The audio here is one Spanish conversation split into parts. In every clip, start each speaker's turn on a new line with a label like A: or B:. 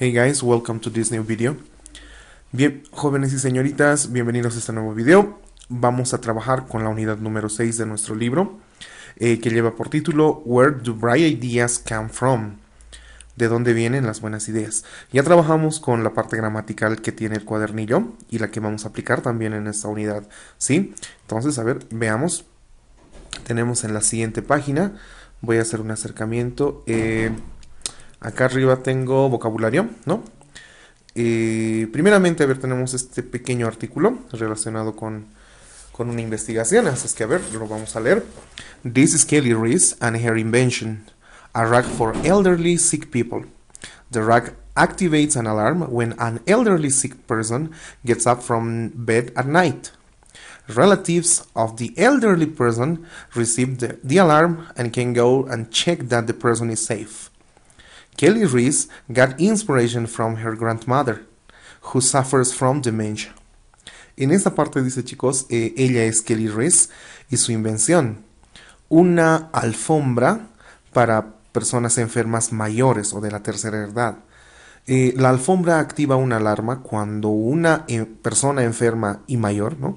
A: Hey guys, welcome to this new video. Bien, jóvenes y señoritas, bienvenidos a este nuevo video. Vamos a trabajar con la unidad número 6 de nuestro libro, eh, que lleva por título Where do bright ideas come from? ¿De dónde vienen las buenas ideas? Ya trabajamos con la parte gramatical que tiene el cuadernillo y la que vamos a aplicar también en esta unidad, ¿sí? Entonces, a ver, veamos. Tenemos en la siguiente página, voy a hacer un acercamiento. Eh, Acá arriba tengo vocabulario, ¿no? Y primeramente, a ver, tenemos este pequeño artículo relacionado con, una investigación, así es que a ver, lo vamos a leer. This is Kelly Reese and her invention, a rack for elderly sick people. The rack activates an alarm when an elderly sick person gets up from bed at night. Relatives of the elderly person receive the, the alarm and can go and check that the person is safe. Kelly Reese got inspiration from her grandmother, who suffers from dementia. En esta parte dice chicos, eh, ella es Kelly Reese y su invención, una alfombra para personas enfermas mayores o de la tercera edad. Eh, la alfombra activa una alarma cuando una eh, persona enferma y mayor ¿no?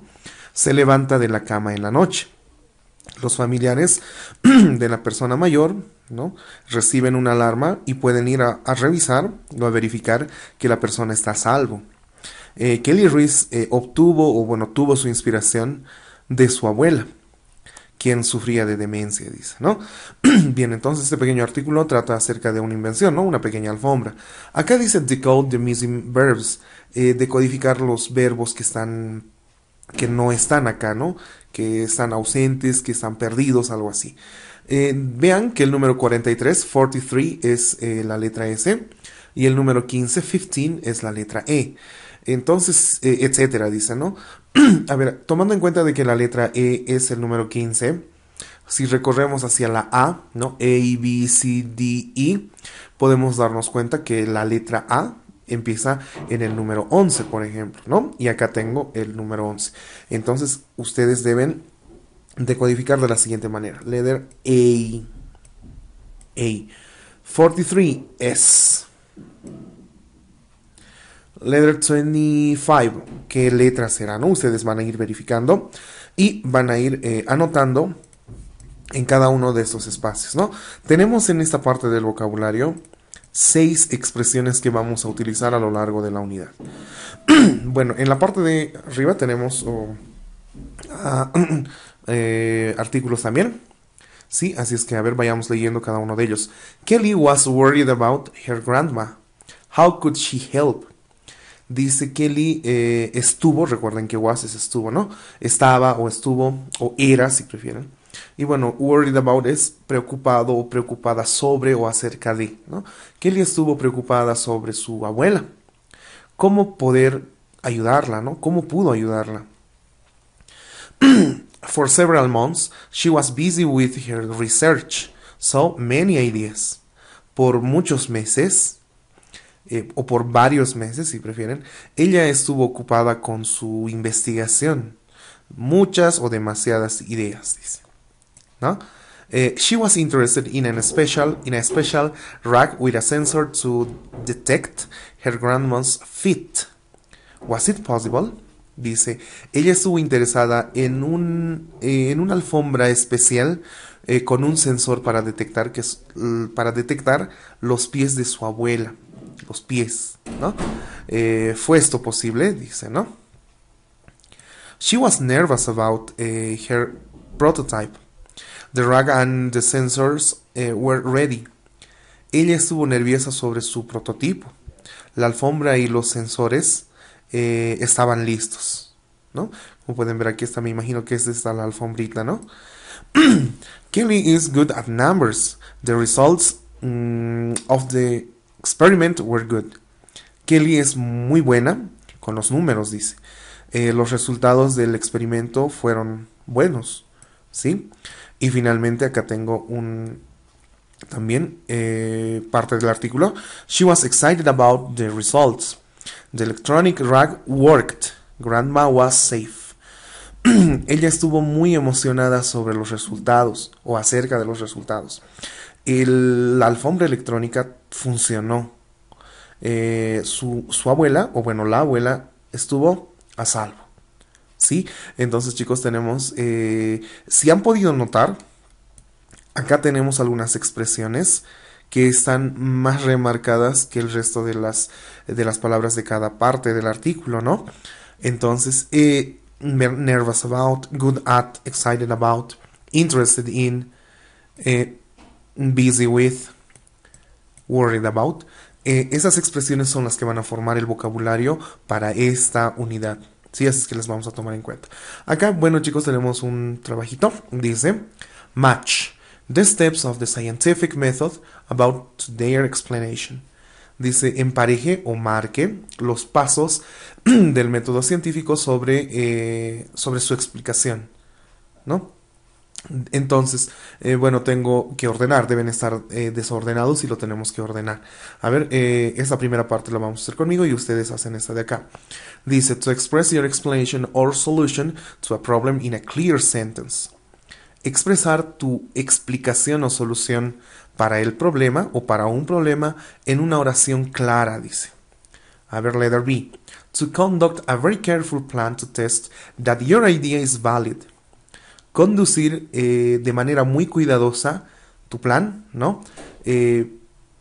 A: se levanta de la cama en la noche. Los familiares de la persona mayor ¿no? reciben una alarma y pueden ir a, revisar o a verificar que la persona está a salvo. Eh, Kelly Ruiz eh, obtuvo o bueno, tuvo su inspiración de su abuela, quien sufría de demencia, dice, ¿no? Bien, entonces este pequeño artículo trata acerca de una invención, ¿no? Una pequeña alfombra. Acá dice decode the missing verbs, eh, decodificar los verbos que están que no están acá, ¿no? que están ausentes, que están perdidos, algo así. Eh, vean que el número 43, 43, es eh, la letra S y el número 15, 15, es la letra E. Entonces, eh, etcétera, dice, ¿no? A ver, tomando en cuenta de que la letra E es el número 15, si recorremos hacia la A, ¿no? A, e, B, C, D, E, podemos darnos cuenta que la letra A empieza en el número 11, por ejemplo, ¿no? Y acá tengo el número 11. Entonces, ustedes deben decodificar de la siguiente manera. Letter A. A. 43 S. Letter 25. ¿Qué letra será, No? Ustedes van a ir verificando y van a ir eh, anotando en cada uno de estos espacios, ¿no? Tenemos en esta parte del vocabulario seis expresiones que vamos a utilizar a lo largo de la unidad. bueno, en la parte de arriba tenemos ah, eh, artículos también. Sí, así es que a ver, vayamos leyendo cada uno de ellos. Kelly was worried about her grandma. How could she help? Dice Kelly eh, estuvo, recuerden que was es estuvo, ¿no? Estaba o estuvo o era, si prefieren y bueno, worried about es preocupado o preocupada sobre o acerca de, ¿no? Kelly estuvo preocupada sobre su abuela. ¿Cómo poder ayudarla, ¿no? ¿Cómo pudo ayudarla? For several months, she was busy with her research, so many ideas. Por muchos meses, eh, o por varios meses, si prefieren, ella estuvo ocupada con su investigación. Muchas o demasiadas ideas, dice. ¿no? Eh, she was interested in a special in a special rack with a sensor to detect her grandma's feet. Was it possible? Dice, ella estuvo interesada en, un, eh, en una alfombra especial eh, con un sensor para detectar, que, para detectar los pies de su abuela. Los pies, ¿no? ¿Fue esto posible? Dice, ¿no? She was nervous about her prototype. The Rag and the Sensors eh, Were Ready. Ella estuvo nerviosa sobre su prototipo. La alfombra y los sensores eh, estaban listos. ¿no? Como pueden ver aquí está, me imagino que es esta la alfombrita, ¿no? Kelly is good at numbers. The results mm, of the experiment were good. Kelly es muy buena con los números, dice. Eh, los resultados del experimento fueron buenos, ¿sí? Y finalmente acá tengo un, también eh, parte del artículo. She was excited about the results. The electronic rag worked. Grandma was safe. Ella estuvo muy emocionada sobre los resultados o acerca de los resultados. la alfombra electrónica funcionó. Eh, su abuela, o bueno, la abuela, estuvo a salvo. ¿sí? Entonces chicos tenemos, eh, si han podido notar, acá tenemos algunas expresiones que están más remarcadas que el resto de las, de las palabras de cada parte del artículo, ¿no? Entonces, eh, nervous about, good at, excited about, interested in, eh, busy with, worried about. esas expresiones son las que van a formar el vocabulario para esta unidad. Sí, así es que las vamos a tomar en cuenta. Acá, bueno chicos, tenemos un trabajito, dice Match. The steps of the scientific method about their explanation. Dice, empareje o marque los pasos del método científico sobre, eh, sobre su explicación. ¿No? Entonces, eh, bueno, tengo que ordenar, deben estar eh, desordenados y lo tenemos que ordenar. A ver, eh, esa primera parte la vamos a hacer conmigo y ustedes hacen esta de acá. Dice, to express your explanation or solution to a problem in a clear sentence. Expresar tu explicación o solución para el problema o para un problema en una oración clara, dice. A ver, letter B. To conduct a very careful plan to test that your idea is valid conducir eh, de manera muy cuidadosa tu plan, ¿no? Eh,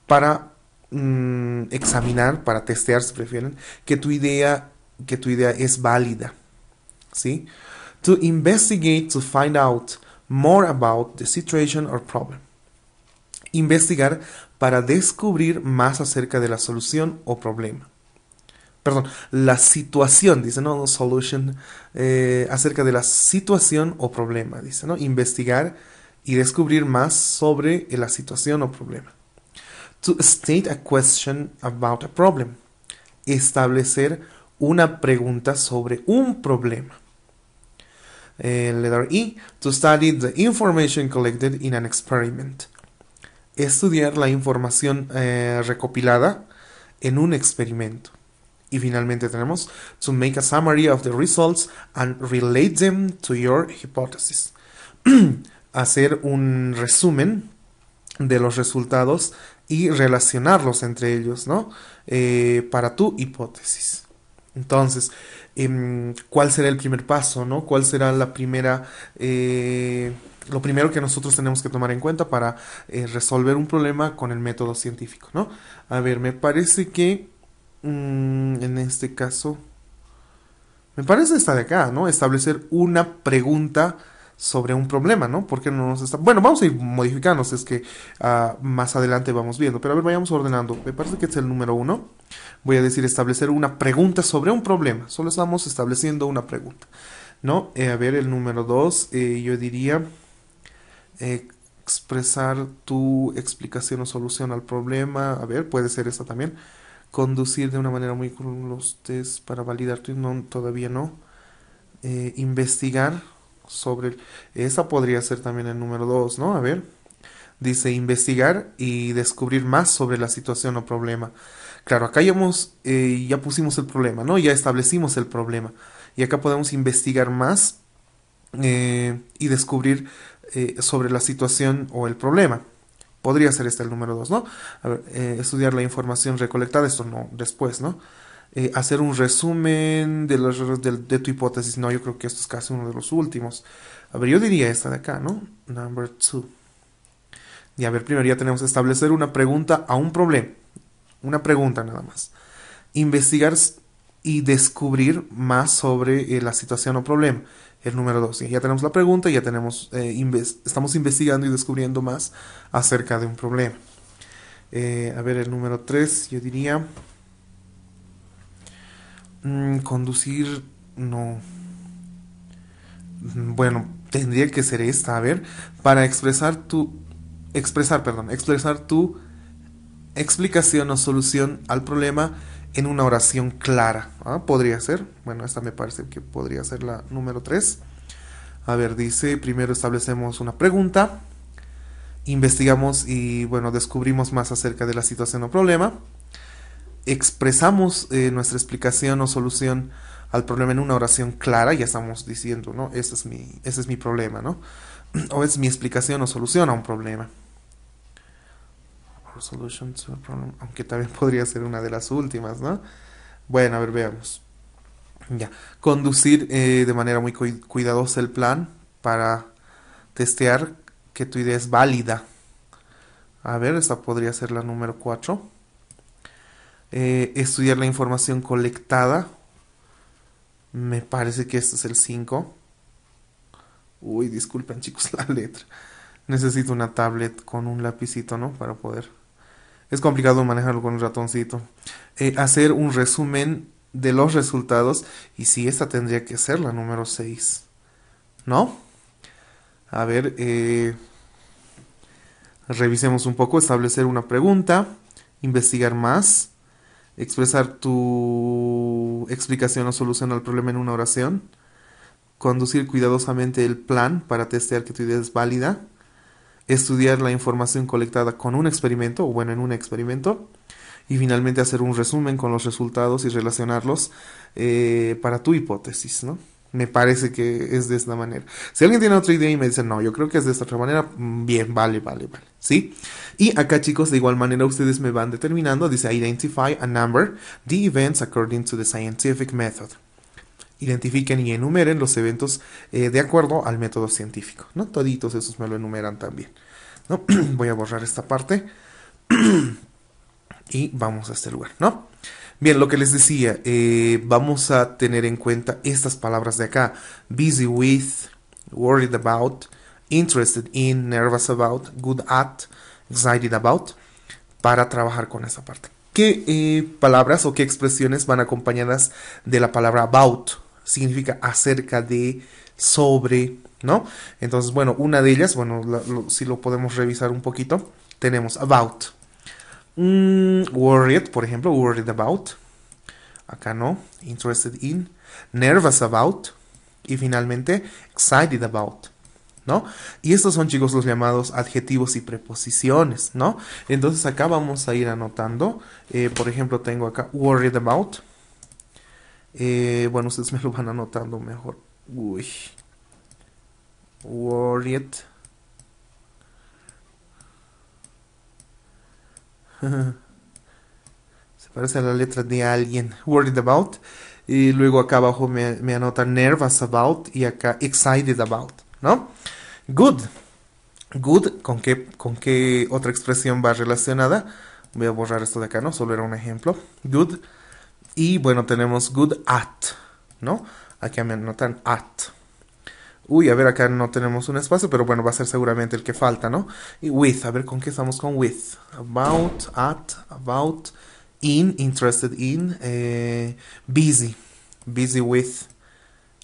A: para mm, examinar, para testear, si prefieren, que tu idea, que tu idea es válida, ¿sí? To investigate, to find out more about the situation or problem. Investigar para descubrir más acerca de la solución o problema perdón, la situación, dice, ¿no? Solution, eh, acerca de la situación o problema, dice, ¿no? Investigar y descubrir más sobre la situación o problema. To state a question about a problem. Establecer una pregunta sobre un problema. Eh, letter E. To study the information collected in an experiment. Estudiar la información eh, recopilada en un experimento. Y finalmente tenemos to make a summary of the results and relate them to your hypothesis. Hacer un resumen de los resultados y relacionarlos entre ellos, ¿no? Eh, para tu hipótesis. Entonces, em, ¿cuál será el primer paso, no? ¿Cuál será la primera, eh, lo primero que nosotros tenemos que tomar en cuenta para eh, resolver un problema con el método científico, no? A ver, me parece que Mm, en este caso, me parece esta de acá, ¿no? Establecer una pregunta sobre un problema, ¿no? Porque no nos está... Bueno, vamos a ir modificando, es que ah, más adelante vamos viendo, pero a ver, vayamos ordenando. Me parece que es el número uno. Voy a decir establecer una pregunta sobre un problema. Solo estamos estableciendo una pregunta, ¿no? Eh, a ver, el número dos, eh, yo diría eh, expresar tu explicación o solución al problema. A ver, puede ser esta también conducir de una manera muy con los test para validar no, todavía no. Eh, investigar sobre... esa podría ser también el número 2, ¿no? A ver. Dice investigar y descubrir más sobre la situación o problema. Claro, acá ya, hemos, eh, ya pusimos el problema, ¿no? Ya establecimos el problema. Y acá podemos investigar más eh, y descubrir sobre la situación o el problema. Podría ser este el número 2, ¿no? A ver, eh, estudiar la información recolectada, esto no, después, ¿no? Eh, hacer un resumen de, los, tu hipótesis, no, yo creo que esto es casi uno de los últimos. A ver, yo diría esta de acá, ¿no? Number two. Y a ver, primero ya tenemos establecer una pregunta a un problema. Una pregunta nada más. Investigar y descubrir más sobre eh, la situación o problema el número 2. ya tenemos la pregunta ya tenemos, eh, estamos investigando y descubriendo más acerca de un problema. Eh, a ver, el número 3, yo diría... Mm, conducir, no. Mm, bueno, tendría que ser esta, a ver, para expresar tu... Expresar, perdón, expresar tu explicación o solución al problema en una oración clara. ¿ah? Podría ser. Bueno, esta me parece que podría ser la número 3. A ver, dice, primero establecemos una pregunta, investigamos y, bueno, descubrimos más acerca de la situación o problema, expresamos eh, nuestra explicación o solución al problema en una oración clara, ya estamos diciendo, ¿no? Ese es mi, ese es mi problema, ¿no? O es mi explicación o solución a un problema solution to a problem, aunque también podría ser una de las últimas, ¿no? Bueno, a ver, veamos. Ya, conducir eh, de manera muy cuidadosa el plan para testear que tu idea es válida. A ver, esta podría ser la número 4. Eh, estudiar la información colectada. Me parece que este es el 5. Uy, disculpen chicos la letra. Necesito una tablet con un lapicito, ¿no? Para poder es complicado manejarlo con un ratoncito. Eh, hacer un resumen de los resultados y si esta tendría que ser la número 6. ¿No? A ver, eh, revisemos un poco, establecer una pregunta, investigar más, expresar tu explicación o solución al problema en una oración, conducir cuidadosamente el plan para testear que tu idea es válida, estudiar la información colectada con un experimento, o bueno, en un experimento, y finalmente hacer un resumen con los resultados y relacionarlos eh, para tu hipótesis, ¿no? Me parece que es de esta manera. Si alguien tiene otra idea y me dice, no, yo creo que es de esta otra manera, mm, bien, vale, vale, vale. ¿Sí? Y acá, chicos, de igual manera ustedes me van determinando. Dice, identify a number, the events according to the scientific method identifiquen y enumeren los eventos eh, de acuerdo al método científico. ¿no? Toditos esos me lo enumeran también. ¿no? Voy a borrar esta parte y vamos a este lugar. ¿no? Bien, lo que les decía, eh, vamos a tener en cuenta estas palabras de acá. Busy with, worried about, interested in, nervous about, good at, excited about, para trabajar con esa parte. ¿Qué eh, palabras o qué expresiones van acompañadas de la palabra about? significa acerca de, sobre, ¿no? Entonces, bueno, una de ellas, bueno, si lo podemos revisar un poquito, tenemos about. Mm, worried, por ejemplo, worried about. Acá no, interested in, nervous about y finalmente excited about. ¿No? Y estos son, chicos, los llamados adjetivos y preposiciones, ¿no? Entonces acá vamos a ir anotando. Eh, por ejemplo, tengo acá worried about. Eh, bueno, ustedes me lo van anotando mejor. Uy. Worried. Se parece a la letra de alguien. Worried about. Y luego acá abajo me, me anota nervous about. Y acá excited about. ¿No? Good. Good, ¿con qué, ¿con qué otra expresión va relacionada? Voy a borrar esto de acá, ¿no? Solo era un ejemplo. Good. Y bueno, tenemos good at, ¿no? Aquí me anotan at. Uy, a ver, acá no tenemos un espacio, pero bueno, va a ser seguramente el que falta, ¿no? Y with, a ver, ¿con qué estamos con with? About, at, about, in, interested in, eh, busy, busy with.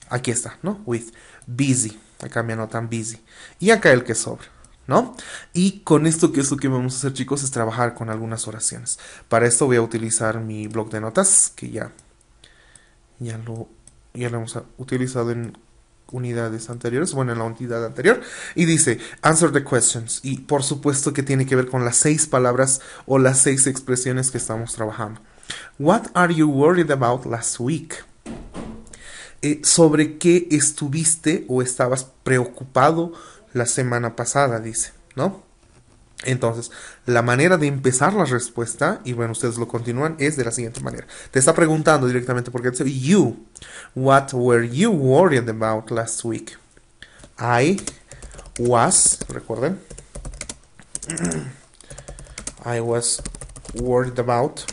A: Aquí está, ¿no? With, busy. Acá me anotan busy. Y acá el que sobra. ¿no? Y con esto que es lo que vamos a hacer chicos es trabajar con algunas oraciones. Para esto voy a utilizar mi blog de notas que ya, ya, lo, ya lo hemos utilizado en unidades anteriores, bueno, en la unidad anterior, y dice, answer the questions, y por supuesto que tiene que ver con las seis palabras o las seis expresiones que estamos trabajando. What are you worried about last week? Eh, ¿Sobre qué estuviste o estabas preocupado? la semana pasada, dice, ¿no? Entonces, la manera de empezar la respuesta, y bueno, ustedes lo continúan, es de la siguiente manera. Te está preguntando directamente porque dice, you, what were you worried about last week? I was, recuerden, I was worried about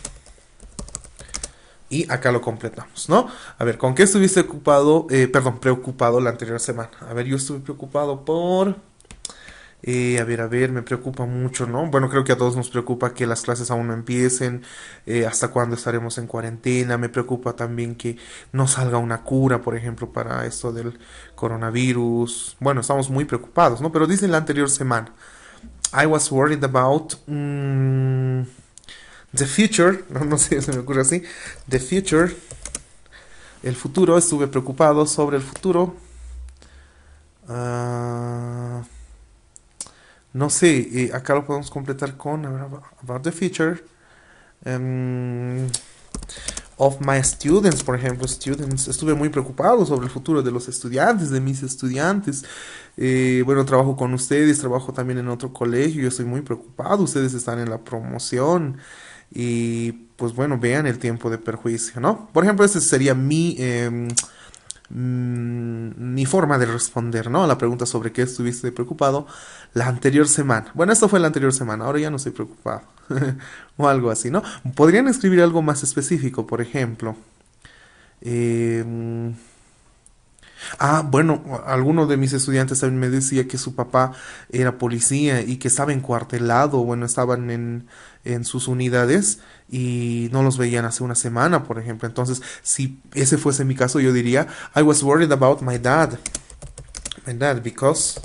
A: y acá lo completamos, ¿no? A ver, ¿con qué estuviste ocupado, eh, perdón, preocupado la anterior semana? A ver, yo estuve preocupado por... Eh, a ver, a ver, me preocupa mucho, ¿no? Bueno, creo que a todos nos preocupa que las clases aún no empiecen, eh, hasta cuándo estaremos en cuarentena, me preocupa también que no salga una cura, por ejemplo, para esto del coronavirus. Bueno, estamos muy preocupados, ¿no? Pero dicen la anterior semana, I was worried about... Mm, The Future, no, no sé, se me ocurre así. The Future, el futuro, estuve preocupado sobre el futuro. Ah, no sé, acá lo podemos completar con About the Future. Em, of my students, por ejemplo, students. Estuve muy preocupado sobre el futuro de los estudiantes, de mis estudiantes. Eh, bueno, trabajo con ustedes, trabajo también en otro colegio, yo estoy muy preocupado, ustedes están en la promoción y pues bueno, vean el tiempo de perjuicio, ¿no? Por ejemplo, esa sería mi, em, mm, mi forma de responder, ¿no? A la pregunta sobre qué estuviste preocupado la anterior semana. Bueno, esto fue la anterior semana, ahora ya no estoy preocupado. o algo así, ¿no? Podrían escribir algo más específico, por ejemplo. Em, Ah, bueno, alguno de mis estudiantes también me decía que su papá era policía y que estaba encuartelado, bueno, estaban en, en sus unidades y no los veían hace una semana, por ejemplo. Entonces, si ese fuese mi caso, yo diría, I was worried about my dad. My dad, because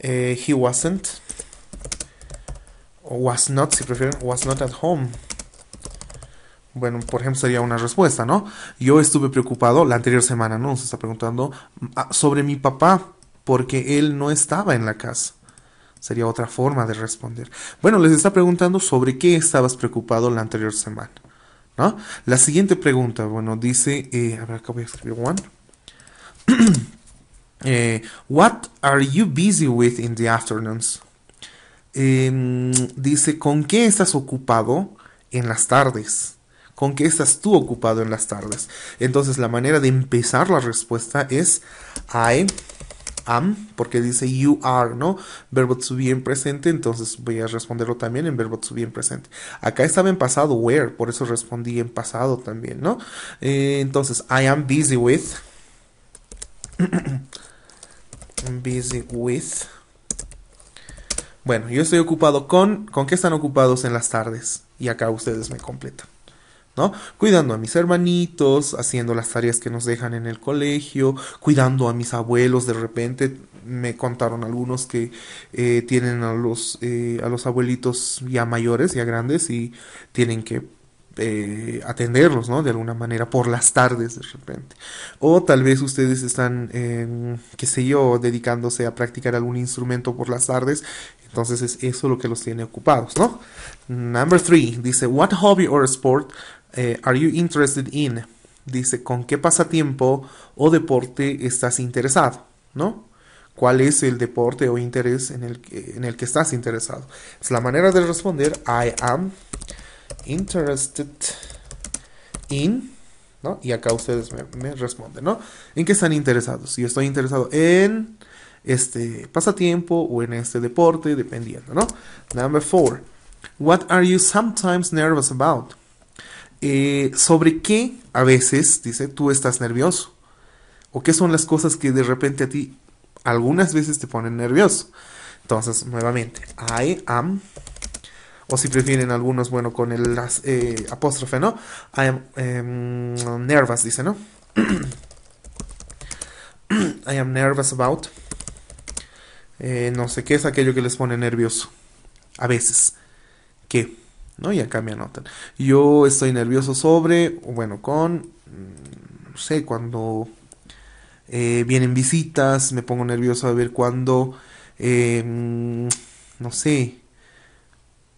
A: eh, he wasn't, was not, si prefieren, was not at home. Bueno, por ejemplo, sería una respuesta, ¿no? Yo estuve preocupado la anterior semana, ¿no? Se está preguntando ah, sobre mi papá porque él no estaba en la casa. Sería otra forma de responder. Bueno, les está preguntando sobre qué estabas preocupado la anterior semana, ¿no? La siguiente pregunta, bueno, dice, eh, a ver, acá voy a escribir one. Eh, what are you busy with in the afternoons? Em, dice, ¿con qué estás ocupado en las tardes? con qué estás tú ocupado en las tardes. Entonces la manera de empezar la respuesta es I am, porque dice you are, ¿no? Verbo to be en presente, entonces voy a responderlo también en verbo to be en presente. Acá estaba en pasado where, por eso respondí en pasado también, ¿no? Eh, entonces I am busy with. busy with. Bueno, yo estoy ocupado con. ¿Con qué están ocupados en las tardes? Y acá ustedes me completan. Cuidando a mis hermanitos, haciendo las tareas que nos dejan en el colegio, cuidando a mis abuelos, de repente me contaron algunos que eh, tienen a los, eh, a los abuelitos ya mayores, ya grandes, y tienen que eh, atenderlos, ¿no? De alguna manera, por las tardes de repente. O tal vez ustedes están, em, qué sé yo, dedicándose a practicar algún instrumento por las tardes. Entonces es eso lo que los tiene ocupados, ¿no? Number three, dice, what hobby or sport eh, are you interested in? Dice, ¿con qué pasatiempo o deporte estás interesado? ¿No? ¿Cuál es el deporte o interés en el, que, estás interesado? Es la manera de responder, I am interested in, ¿no? Y acá ustedes me, responden, ¿no? ¿En qué están interesados? Yo estoy interesado en este pasatiempo o en este deporte, dependiendo, ¿no? Number four. What are you sometimes nervous about? Eh, sobre qué a veces, dice, tú estás nervioso. O qué son las cosas que de repente a ti algunas veces te ponen nervioso. Entonces, nuevamente, I am, o si prefieren algunos, bueno, con el eh, apóstrofe, ¿no? I am em, nervous, dice, ¿no? I am nervous about. Eh, no sé qué es aquello que les pone nervioso. A veces. ¿Qué? ¿no? Y acá me anotan. Yo estoy nervioso sobre, bueno, con, mm, no sé, cuando eh, vienen visitas, me pongo nervioso a ver cuando, eh, mm, no sé,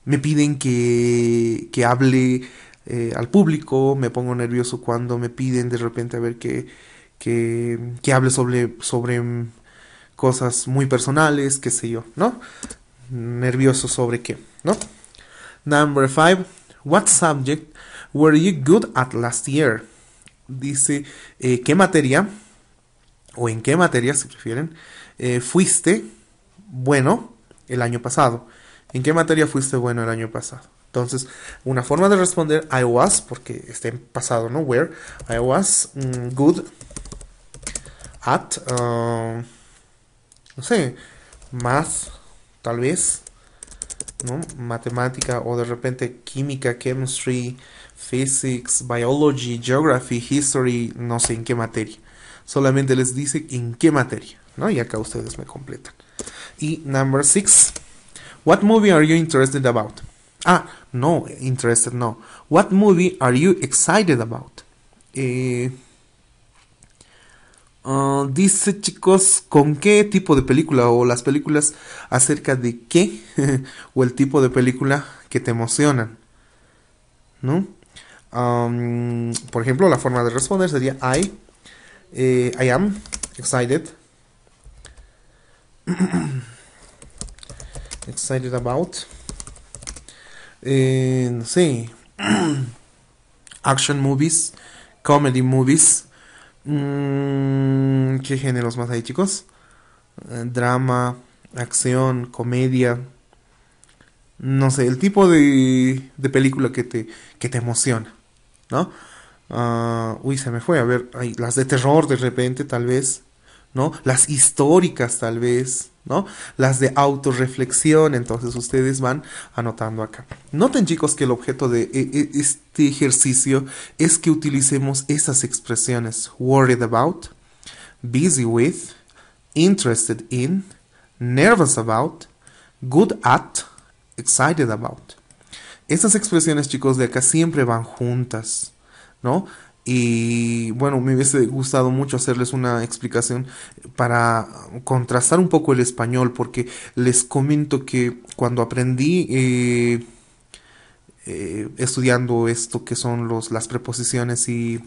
A: me piden que, que hable eh, al público, me pongo nervioso cuando me piden de repente a ver que, que, que hable sobre, sobre mm, cosas muy personales, qué sé yo, ¿no? Nervioso sobre qué, ¿no? Number five. What subject were you good at last year? Dice, eh, ¿qué materia o en qué materia, si prefieren, eh, fuiste bueno el año pasado? ¿En qué materia fuiste bueno el año pasado? Entonces, una forma de responder I was, porque está en pasado, ¿no? Where I was mm, good at, um, no sé, más, tal vez, ¿no? matemática o de repente química, chemistry, physics, biology, geography, history, no sé en qué materia. Solamente les dice en qué materia, ¿no? Y acá ustedes me completan. Y number six. What movie are you interested about? Ah, no, interested no. What movie are you excited about? Eh, Ah, dice chicos, ¿con qué tipo de película o las películas acerca de qué o el tipo de película que te emocionan? ¿No? por ejemplo, la forma de responder sería I, eh, I am excited, excited about, eh, action movies, comedy movies. Mm, ¿Qué géneros más hay, chicos? Eh, drama, acción, comedia. No sé, el tipo de, de película que te, que te emociona, ¿no? Ah, uy, se me fue. A ver, hay las de terror de repente, tal vez, ¿no? Las históricas, tal vez. ¿no? Las de autorreflexión, entonces ustedes van anotando acá. Noten chicos que el objeto de e, e, este ejercicio es que utilicemos esas expresiones worried about, busy with, interested in, nervous about, good at, excited about. Estas expresiones chicos de acá siempre van juntas, ¿no? Y bueno, me hubiese gustado mucho hacerles una explicación para contrastar un poco el español, porque les comento que cuando aprendí eh, eh, estudiando esto que son las preposiciones y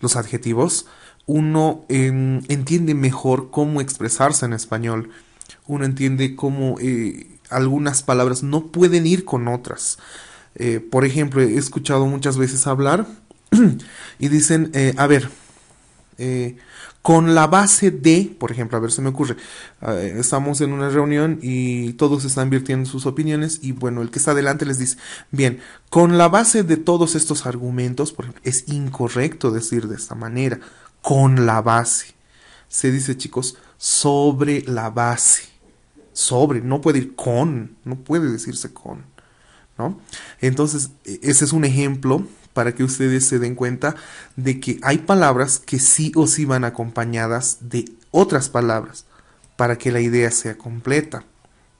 A: los adjetivos, uno em, entiende mejor cómo expresarse en español. Uno entiende cómo eh, algunas palabras no pueden ir con otras. por ejemplo, he escuchado muchas veces hablar y dicen, eh, a ver, eh, con la base de, por ejemplo, a ver, se me ocurre, eh, estamos en una reunión y todos están virtiendo sus opiniones y bueno, el que está adelante les dice, bien, con la base de todos estos argumentos, por ejemplo, es incorrecto decir de esta manera, con la base. Se dice, chicos, sobre la base. Sobre, no puede ir con, no puede decirse con, ¿no? Entonces, e, ese es un ejemplo para que ustedes se den cuenta de que hay palabras que sí o sí van acompañadas de otras palabras para que la idea sea completa.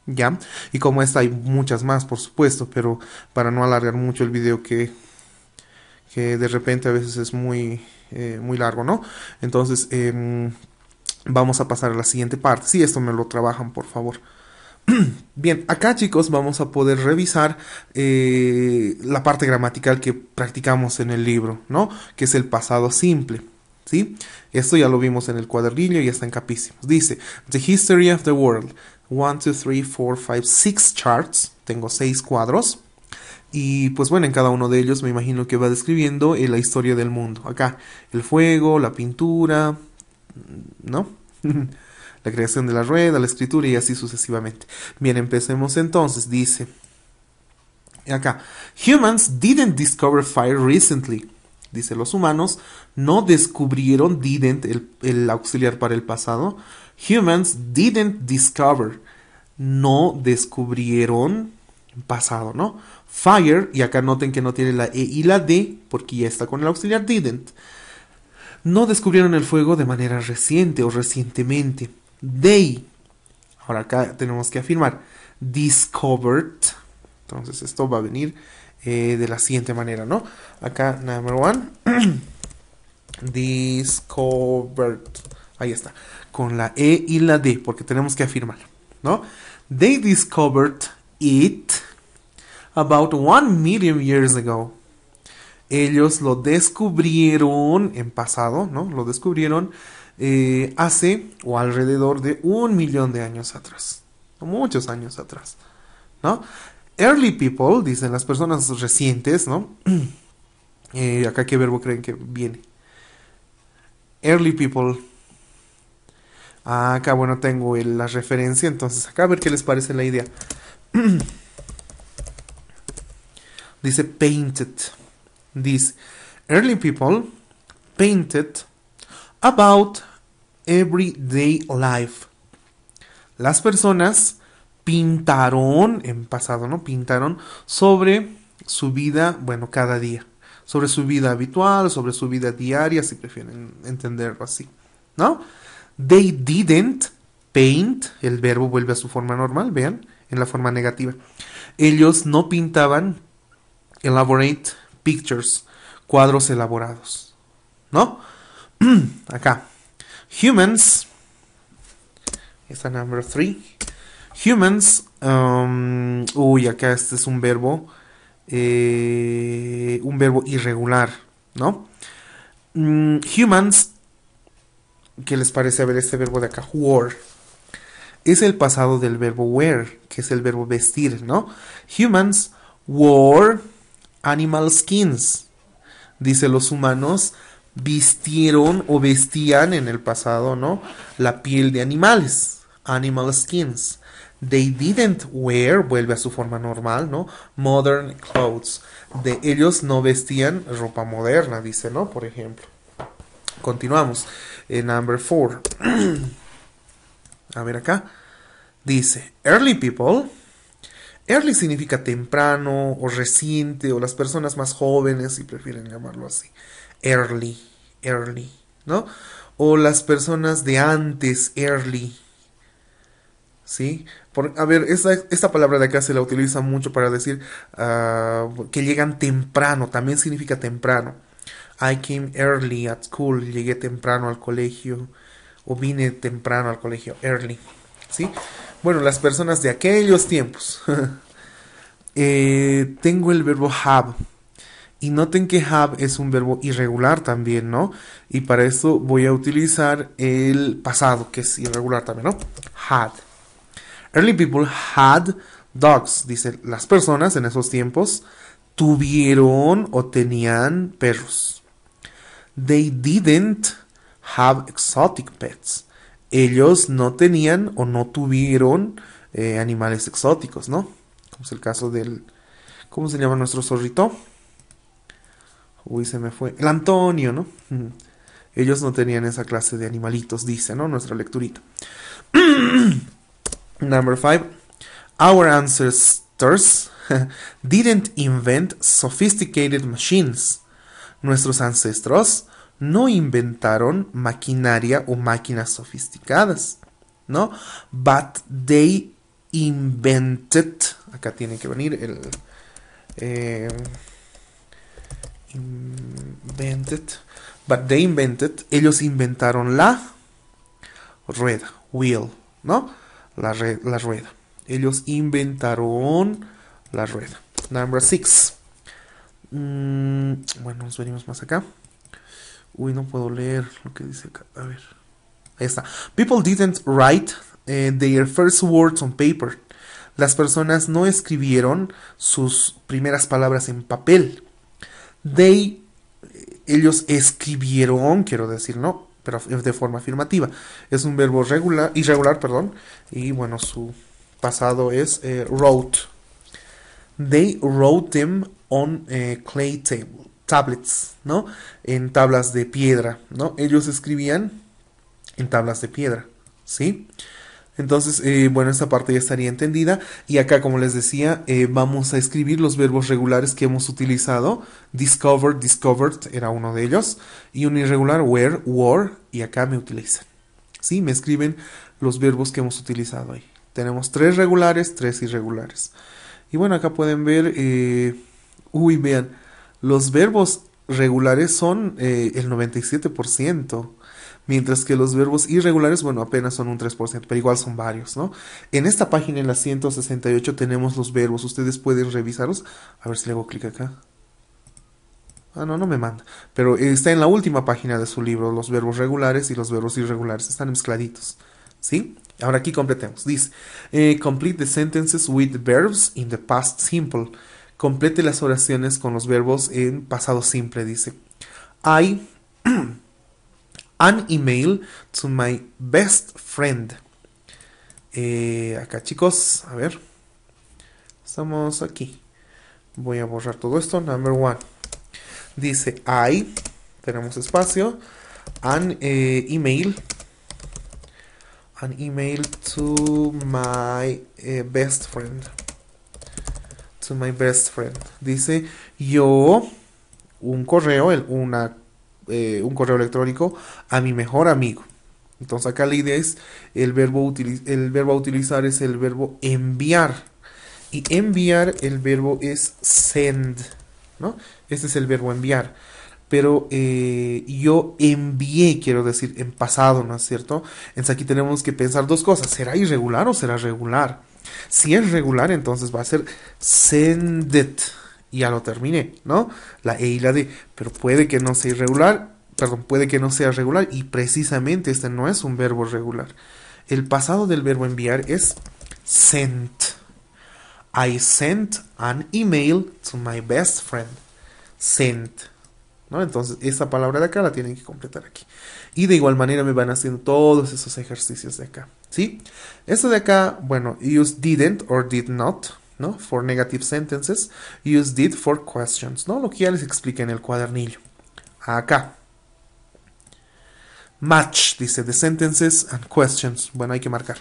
A: ¿Ya? Y como esta hay muchas más, por supuesto, pero para no alargar mucho el video que, de repente a veces es muy, eh, muy largo, ¿no? Entonces, em, vamos a pasar a la siguiente parte. Si esto me lo trabajan, por favor. Bien, acá chicos vamos a poder revisar eh, la parte gramatical que practicamos en el libro, ¿no? Que es el pasado simple, ¿sí? Esto ya lo vimos en el cuadernillo y está en capísimos. Dice, The History of the World, 1, 2, 3, 4, 5, 6 charts, tengo seis cuadros. Y pues bueno, en cada uno de ellos me imagino que va describiendo eh, la historia del mundo. Acá, el fuego, la pintura, ¿no? la creación de la rueda, la escritura y así sucesivamente. Bien, empecemos entonces, dice acá, humans didn't discover fire recently. Dice, los humanos no descubrieron, didn't, el, el auxiliar para el pasado. Humans didn't discover, no descubrieron pasado, ¿no? Fire, y acá noten que no tiene la E y la D, porque ya está con el auxiliar didn't. No descubrieron el fuego de manera reciente o recientemente they. Ahora acá tenemos que afirmar discovered. Entonces esto va a venir eh, de la siguiente manera, ¿no? Acá, number one, discovered. Ahí está, con la E y la D, porque tenemos que afirmar, ¿no? They discovered it about one million years ago. Ellos lo descubrieron en pasado, ¿no? Lo descubrieron eh, hace o alrededor de un millón de años atrás, muchos años atrás, ¿no? Early people, dicen las personas recientes, ¿no? Eh, acá qué verbo creen que viene. Early people. Ah, acá, bueno, tengo la referencia, entonces acá a ver qué les parece la idea. dice painted. Dice, early people painted about everyday life. Las personas pintaron en pasado, ¿no? Pintaron sobre su vida, bueno, cada día, sobre su vida habitual, sobre su vida diaria, si prefieren entenderlo así, ¿no? They didn't paint, el verbo vuelve a su forma normal, vean, en la forma negativa. Ellos no pintaban elaborate pictures, cuadros elaborados, ¿no? acá. Humans. Esta number 3. Humans. Um, uy, acá este es un verbo. Eh, un verbo irregular, ¿no? Mm, humans. ¿Qué les parece a ver este verbo de acá? Wore. Es el pasado del verbo wear, que es el verbo vestir, ¿no? Humans wore animal skins. Dice los humanos vistieron o vestían en el pasado, ¿no? La piel de animales, animal skins. They didn't wear, vuelve a su forma normal, ¿no? Modern clothes. De ellos no vestían ropa moderna, dice, ¿no? Por ejemplo. Continuamos. En number four. a ver acá. Dice, early people. Early significa temprano o reciente o las personas más jóvenes, si prefieren llamarlo así. Early early, ¿no? O las personas de antes early, ¿sí? a ver, esta, palabra de acá se la utiliza mucho para decir ah, que llegan temprano, también significa temprano. I came early at school, llegué temprano al colegio, o vine temprano al colegio, early, ¿sí? Bueno, las personas de aquellos tiempos. Eh, tengo el verbo have y noten que have es un verbo irregular también, ¿no? Y para eso voy a utilizar el pasado, que es irregular también, ¿no? Had. Early people had dogs. Dice, las personas en esos tiempos tuvieron o tenían perros. They didn't have exotic pets. Ellos no tenían o no tuvieron eh, animales exóticos, ¿no? Como es el caso del... ¿Cómo se llama nuestro zorrito? Uy, se me fue. El Antonio, ¿no? Ellos no tenían esa clase de animalitos, dice, ¿no? Nuestra lecturita. Number five. Our ancestors didn't invent sophisticated machines. Nuestros ancestros no inventaron maquinaria o máquinas sofisticadas, ¿no? But they invented. Acá tiene que venir el. Eh, invented, but they invented, ellos inventaron la rueda, wheel, ¿no? La, la rueda. Ellos inventaron la rueda. Number six... Mm, bueno, nos venimos más acá. Uy, no puedo leer lo que dice acá. A ver. Ahí está. People didn't write eh, their first words on paper. Las personas no escribieron sus primeras palabras en papel they, ellos escribieron, quiero decir, ¿no? Pero de forma afirmativa. Es un verbo regular, irregular, perdón. Y bueno, su pasado es eh, wrote. They wrote them on eh, clay table, tablets, ¿no? En tablas de piedra, ¿no? Ellos escribían en tablas de piedra, ¿sí? Entonces, eh, bueno, esta parte ya estaría entendida. Y acá, como les decía, eh, vamos a escribir los verbos regulares que hemos utilizado. Discovered, discovered era uno de ellos. Y un irregular, were, were. Y acá me utilizan. ¿Sí? Me escriben los verbos que hemos utilizado ahí. Tenemos tres regulares, tres irregulares. Y bueno, acá pueden ver... Eh, uy, vean. Los verbos regulares son el 97% mientras que los verbos irregulares, bueno, apenas son un 3%, pero igual son varios, ¿no? En esta página, en la 168, tenemos los verbos, ustedes pueden revisarlos, a ver si le hago clic acá. Ah, no, no me manda. Pero está en la última página de su libro, los verbos regulares y los verbos irregulares, están mezcladitos, ¿sí? Ahora aquí completemos. Dice, eh, complete the sentences with verbs in the past simple. Complete las oraciones con los verbos en pasado simple, dice. I an email to my best friend. Eh, acá chicos, a ver. Estamos aquí. Voy a borrar todo esto. Number one. Dice I. Tenemos espacio. An eh, email. An email to my eh, best friend. To my best friend. Dice yo. Un correo, una eh, un correo electrónico a mi mejor amigo. Entonces acá la idea es el verbo, el verbo a utilizar es el verbo enviar. Y enviar el verbo es send. ¿no? Este es el verbo enviar. Pero eh, yo envié, quiero decir, en pasado, ¿no es cierto? Entonces aquí tenemos que pensar dos cosas. ¿Será irregular o será regular? Si es regular, entonces va a ser sended. Ya lo terminé, ¿no? La E y la D pero puede que no sea irregular, perdón, puede que no sea regular y precisamente este no es un verbo regular. El pasado del verbo enviar es sent. I sent an email to my best friend. Sent. ¿No? Entonces, esa palabra de acá la tienen que completar aquí. Y de igual manera me van haciendo todos esos ejercicios de acá. ¿Sí? Esto de acá, bueno, use didn't or did not. ¿no? For negative sentences, use did for questions, ¿no? Lo que ya les expliqué en el cuadernillo. Acá. Match, dice, the sentences and questions. Bueno, hay que marcar.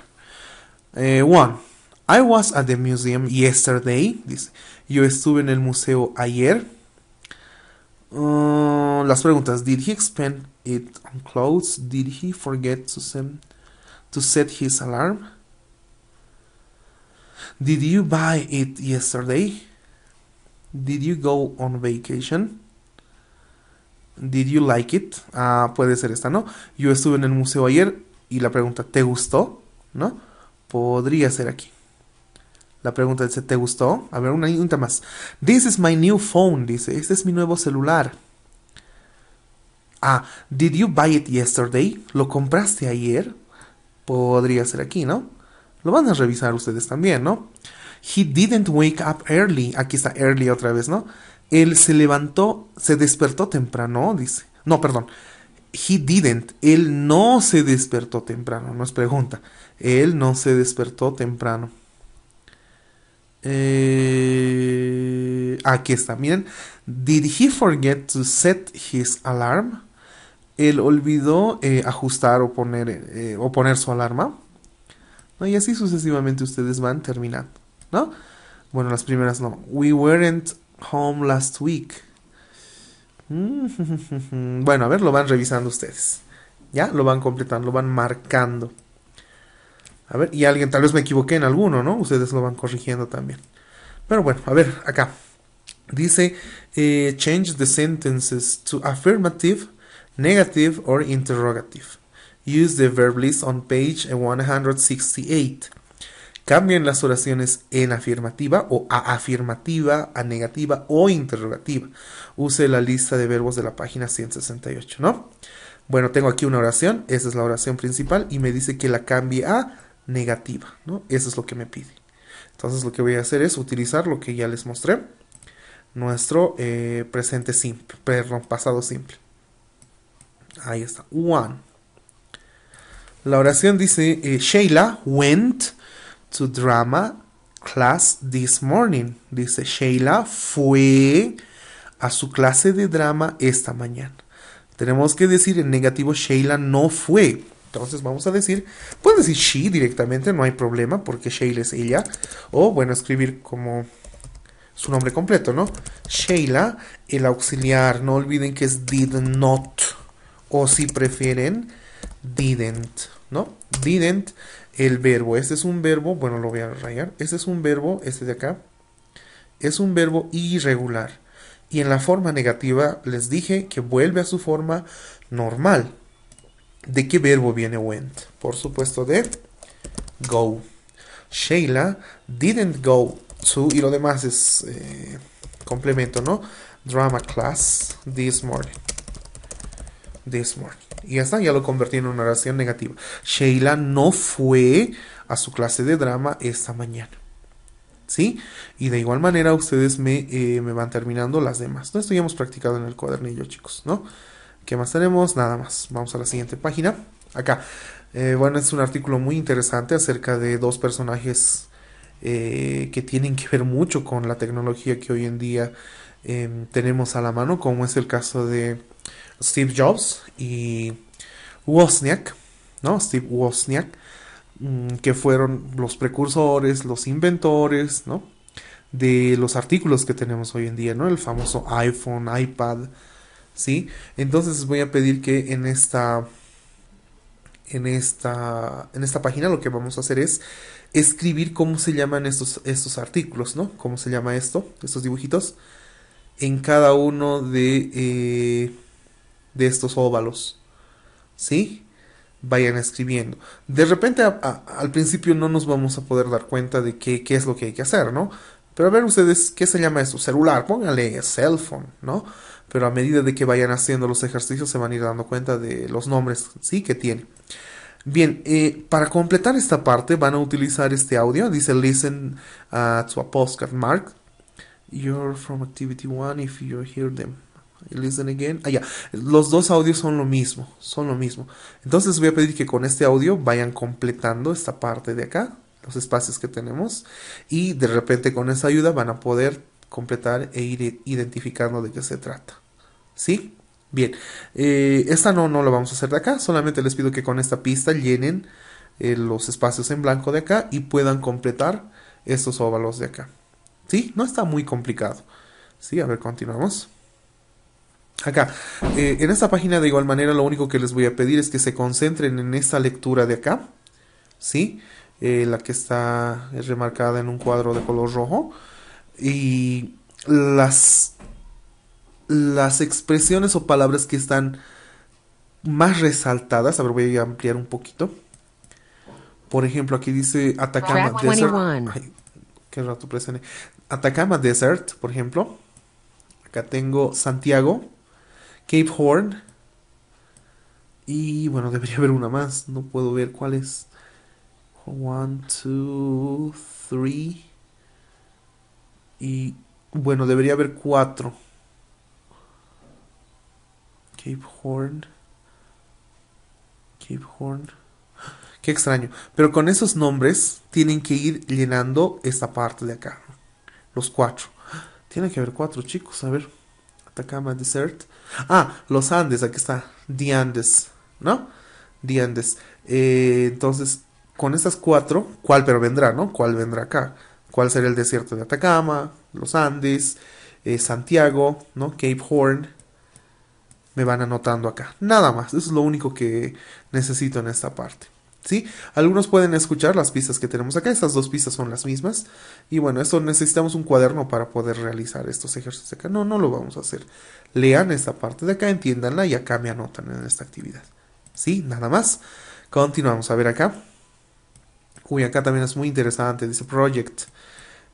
A: Eh, one. I was at the museum yesterday. Dice, yo estuve en el museo ayer. Uh, las preguntas. Did he spend it on clothes? Did he forget to, to set his alarm? Did you buy it yesterday? Did you go on vacation? Did you like it? Ah, puede ser esta, ¿no? Yo estuve en el museo ayer y la pregunta, ¿te gustó? ¿No? Podría ser aquí. La pregunta dice, ¿te gustó? A ver, una pregunta más. This is my new phone, dice. Este es mi nuevo celular. Ah, ¿did you buy it yesterday? ¿Lo compraste ayer? Podría ser aquí, ¿no? lo van a revisar ustedes también, ¿no? He didn't wake up early. Aquí está early otra vez, ¿no? Él se levantó, se despertó temprano, dice. No, perdón. He didn't. Él no se despertó temprano. No es pregunta. Él no se despertó temprano. Eh, aquí está, miren. Did he forget to set his alarm? Él olvidó eh, ajustar o poner, eh, o poner su alarma. Y así sucesivamente ustedes van terminando, ¿no? Bueno, las primeras no. We weren't home last week. Mm, bueno, a ver, lo van revisando ustedes. Ya, lo van completando, lo van marcando. A ver, y alguien, tal vez me equivoqué en alguno, ¿no? Ustedes lo van corrigiendo también. Pero bueno, a ver, acá. Dice, eh, change the sentences to affirmative, negative or interrogative. Use the verb list on page 168. Cambien las oraciones en afirmativa o a afirmativa, a negativa o interrogativa. Use la lista de verbos de la página 168, ¿no? Bueno, tengo aquí una oración, esa es la oración principal y me dice que la cambie a negativa, ¿no? Eso es lo que me pide. Entonces lo que voy a hacer es utilizar lo que ya les mostré, nuestro eh, presente simple, pasado simple. Ahí está, one. La oración dice, eh, Sheila went to drama class this morning. Dice, Sheila fue a su clase de drama esta mañana. Tenemos que decir en negativo, Sheila no fue. Entonces vamos a decir, puedes decir she directamente, no hay problema, porque Sheila es ella. O bueno, escribir como su nombre completo, ¿no? Sheila, el auxiliar. No olviden que es did not. O si prefieren, didn't. ¿no? Didn't, el verbo, este es un verbo, bueno, lo voy a rayar, este es un verbo, este de acá, es un verbo irregular. Y en la forma negativa les dije que vuelve a su forma normal. ¿De qué verbo viene went? Por supuesto de go. Sheila didn't go to, y lo demás es eh, complemento, ¿no? Drama class this morning. This morning. Y ya está, ya lo convertí en una oración negativa. Sheila no fue a su clase de drama esta mañana. ¿Sí? Y de igual manera ustedes me, eh, van terminando las demás. ¿no? Esto ya hemos practicado en el cuadernillo, chicos, ¿no? ¿Qué más tenemos? Nada más. Vamos a la siguiente página. Acá. Eh, bueno, es un artículo muy interesante acerca de dos personajes eh, que tienen que ver mucho con la tecnología que hoy en día em, tenemos a la mano, como es el caso de Steve Jobs y Wozniak, ¿no? Steve Wozniak, mm, que fueron los precursores, los inventores, ¿no? De los artículos que tenemos hoy en día, ¿no? El famoso iPhone, iPad, ¿sí? Entonces voy a pedir que en esta en esta, en esta página lo que vamos a hacer es escribir cómo se llaman estos, estos artículos, ¿no? ¿Cómo se llama esto? Estos dibujitos. En cada uno de... Eh, de estos óvalos. ¿Sí? Vayan escribiendo. De repente al principio no nos vamos a poder dar cuenta de qué, es lo que hay que hacer, ¿no? Pero a ver ustedes, ¿qué se llama esto? Celular, póngale cell phone, ¿no? Pero a medida de que vayan haciendo los ejercicios se van a ir dando cuenta de los nombres, ¿sí? Que tienen. Bien, eh, para completar esta parte van a utilizar este audio. Dice listen uh, to a postcard mark. You're from activity one if you hear them. Listen again. Ah, ya. Los dos audios son lo mismo. Son lo mismo. Entonces voy a pedir que con este audio vayan completando esta parte de acá. Los espacios que tenemos. Y de repente con esa ayuda van a poder completar e ir identificando de qué se trata. ¿Sí? Bien. Eh, esta no, no la vamos a hacer de acá. Solamente les pido que con esta pista llenen eh, los espacios en blanco de acá y puedan completar estos óvalos de acá. ¿Sí? No está muy complicado. Sí, a ver, continuamos. Acá, eh, en esta página de igual manera lo único que les voy a pedir es que se concentren en esta lectura de acá, ¿sí? Eh, la que está remarcada en un cuadro de color rojo y las, las expresiones o palabras que están más resaltadas, a ver voy a ampliar un poquito. Por ejemplo, aquí dice Atacama Desert. qué rato Atacama Desert, por ejemplo. Acá tengo Santiago. Cape Horn. Y bueno, debería haber una más. No puedo ver cuál es. One, two, three. Y bueno, debería haber cuatro. Cape Horn. Cape Horn. Qué extraño. Pero con esos nombres tienen que ir llenando esta parte de acá. Los cuatro. tiene que haber cuatro chicos. A ver. Atacama Desert. Ah, los Andes, aquí está. The Andes, ¿no? The Andes. Eh, entonces, con estas cuatro, ¿cuál pero vendrá, no? ¿Cuál vendrá acá? ¿Cuál será el desierto de Atacama? Los Andes, eh, Santiago, ¿no? Cape Horn. Me van anotando acá. Nada más. Eso es lo único que necesito en esta parte. Algunos pueden escuchar las pistas que tenemos acá, estas dos pistas son las mismas. Y bueno, esto necesitamos un cuaderno para poder realizar estos ejercicios acá. No, no lo vamos a hacer. Lean esta parte de acá, entiéndanla y acá me anotan en esta actividad. ¿Sí? Nada más. Continuamos, a ver acá. Uy, acá también es muy interesante, dice Project.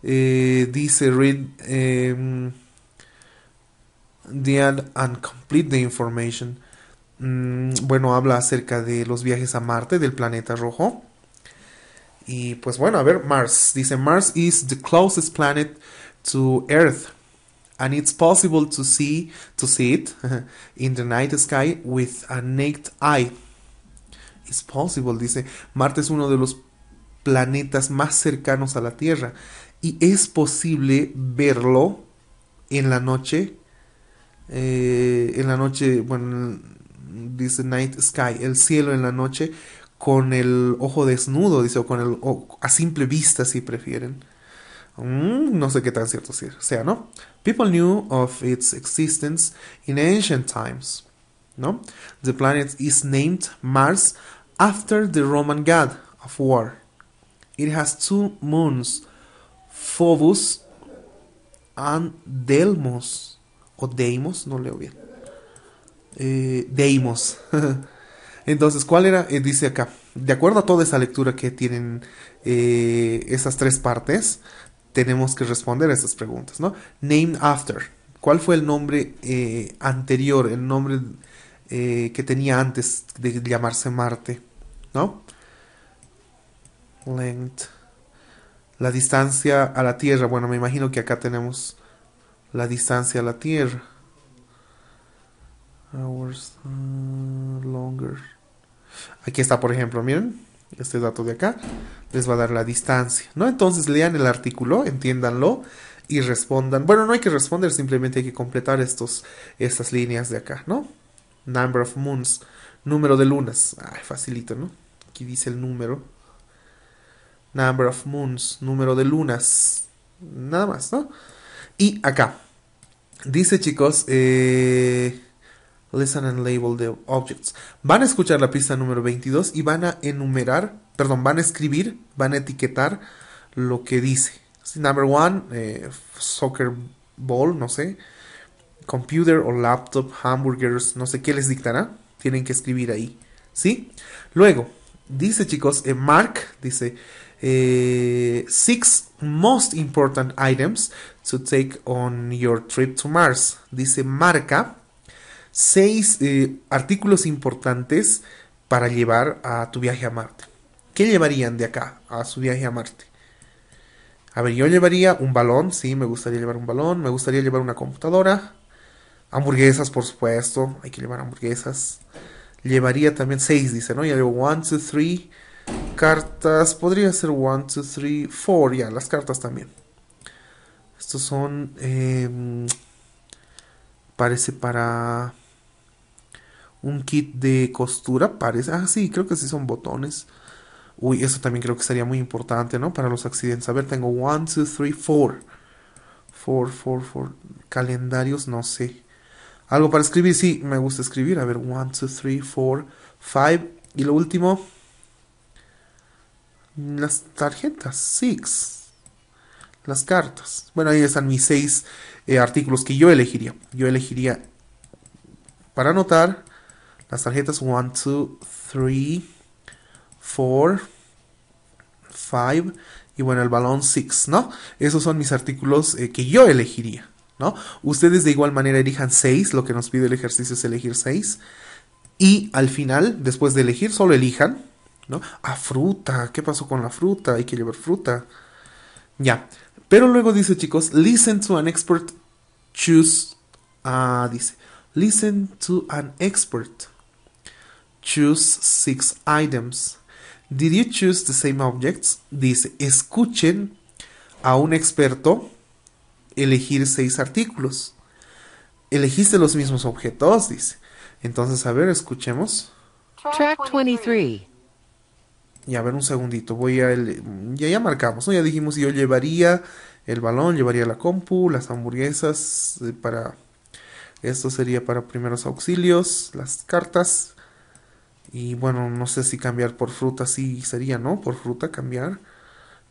A: Eh, dice Read... Em, the and complete the information. Mm, bueno, habla acerca de los viajes a Marte, del planeta rojo. Y pues bueno, a ver, Mars. Dice, Mars is the closest planet to Earth. And it's possible to see, to see it in the night sky with a naked eye. It's possible, dice. Marte es uno de los planetas más cercanos a la Tierra. Y es posible verlo en la noche eh, en la noche, bueno, dice Night Sky, el cielo en la noche, con el ojo desnudo, dice, o con el a simple vista si prefieren. Mm, no sé qué tan cierto sea, ¿no? People knew of its existence in ancient times, ¿no? The planet is named Mars after the Roman god of war. It has two moons, Phobos and Delmos, o Deimos, no leo bien. Eh, Deimos Entonces, ¿cuál era? Eh, dice acá, de acuerdo a toda esa lectura que tienen eh, esas tres partes, tenemos que responder a esas preguntas, ¿no? Named after, ¿cuál fue el nombre anterior, el nombre que tenía antes de llamarse Marte, ¿no? Length. La distancia a la Tierra, bueno, me imagino que acá tenemos la distancia a la Tierra hours uh, longer. Aquí está, por ejemplo, miren, este dato de acá les va a dar la distancia, ¿no? Entonces lean el artículo, entiéndanlo y respondan. Bueno, no hay que responder, simplemente hay que completar estos, estas líneas de acá, ¿no? Number of moons, número de lunas. Ay, facilito, ¿no? Aquí dice el número. Number of moons, número de lunas. Nada más, ¿no? Y acá. Dice, chicos, eh... Listen and Label the Objects. Van a escuchar la pista número 22 y van a enumerar, perdón, van a escribir, van a etiquetar lo que dice. Number one, eh, soccer ball, no sé, computer o laptop, hamburgers, no sé qué les dictará. Tienen que escribir ahí, ¿sí? Luego, dice chicos, eh, Mark dice, eh, six most important items to take on your trip to Mars. Dice marca seis eh, artículos importantes para llevar a tu viaje a Marte. ¿Qué llevarían de acá a su viaje a Marte? A ver, yo llevaría un balón, sí, me gustaría llevar un balón, me gustaría llevar una computadora, hamburguesas, por supuesto, hay que llevar hamburguesas. Llevaría también seis, dice, ¿no? Ya llevo one, two, three, cartas, podría ser one, two, three, four, ya, las cartas también. Estos son, em, parece para un kit de costura, parece. Ah, sí, creo que sí son botones. Uy, eso también creo que sería muy importante, ¿no? Para los accidentes. A ver, tengo 1, 2, 3, 4. 4, 4, 4. Calendarios, no sé. Algo para escribir, sí, me gusta escribir. A ver, 1, 2, 3, 4, 5. Y lo último. Las tarjetas, 6 las cartas. Bueno, ahí están mis 6 eh, artículos que yo elegiría. Yo elegiría para anotar las tarjetas 1, 2, 3, 4, 5 y bueno, el balón 6, ¿no? Esos son mis artículos eh, que yo elegiría, ¿no? Ustedes de igual manera elijan 6, lo que nos pide el ejercicio es elegir 6. Y al final, después de elegir, solo elijan, ¿no? a fruta, ¿qué pasó con la fruta? Hay que llevar fruta. Ya. Pero luego dice, chicos, listen to an expert, choose. Ah, dice, listen to an expert choose six items. Did you choose the same objects? Dice, escuchen a un experto elegir seis artículos. Elegiste los mismos objetos, dice. Entonces, a ver, escuchemos. Track 23. Y a ver, un segundito. Voy a. ya, ya marcamos, ¿no? Ya dijimos, yo llevaría el balón, llevaría la compu, las hamburguesas eh, para. Esto sería para primeros auxilios, las cartas, y bueno, no sé si cambiar por fruta, sí sería, ¿no? Por fruta cambiar.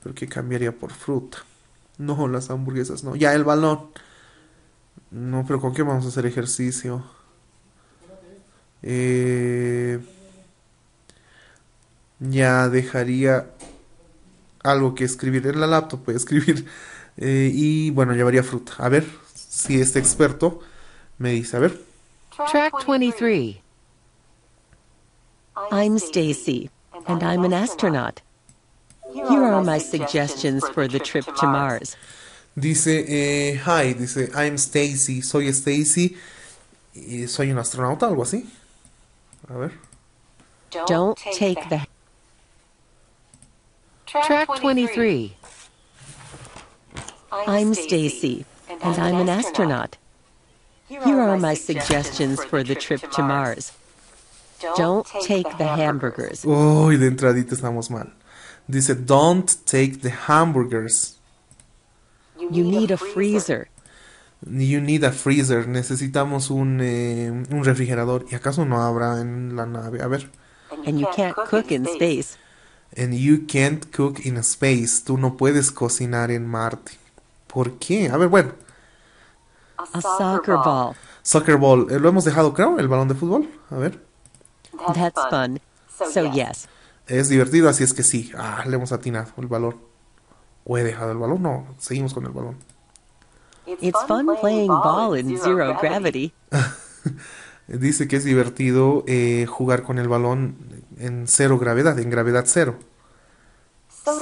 A: Pero ¿qué cambiaría por fruta. No, las hamburguesas no. Ya el balón. No, pero ¿con qué vamos a hacer ejercicio? Eh, ya dejaría algo que escribir en la laptop, puede escribir. Eh, y bueno, llevaría fruta. A ver si este experto me dice, a ver.
B: Track 23. I'm Stacy, and I'm an astronaut. Here are my suggestions for the trip
A: to Mars. Dice, eh, hi, dice, I'm Stacy, soy Stacy, y eh, soy un astronauta, algo así. A ver.
B: Don't take the... Track 23. I'm Stacy, and I'm an astronaut. Here are my suggestions for the trip to Mars. Don't take the hamburgers.
A: Uy, de entradita estamos mal. Dice, don't take the hamburgers. You need a freezer. You need a freezer. Necesitamos un, eh, un refrigerador. ¿Y acaso no habrá en la nave? A ver. And you can't cook in space. And you can't cook in space. Tú no puedes cocinar en Marte. ¿Por qué? A ver, bueno.
B: A soccer
A: ball. Soccer ball. Eh, lo hemos dejado, creo, el balón de fútbol. A ver. Es divertido, así es que sí. Ah, le hemos atinado el balón. ¿O he dejado el balón? No, seguimos con el balón. Dice que es divertido eh, jugar con el balón en cero gravedad, en gravedad cero. Soda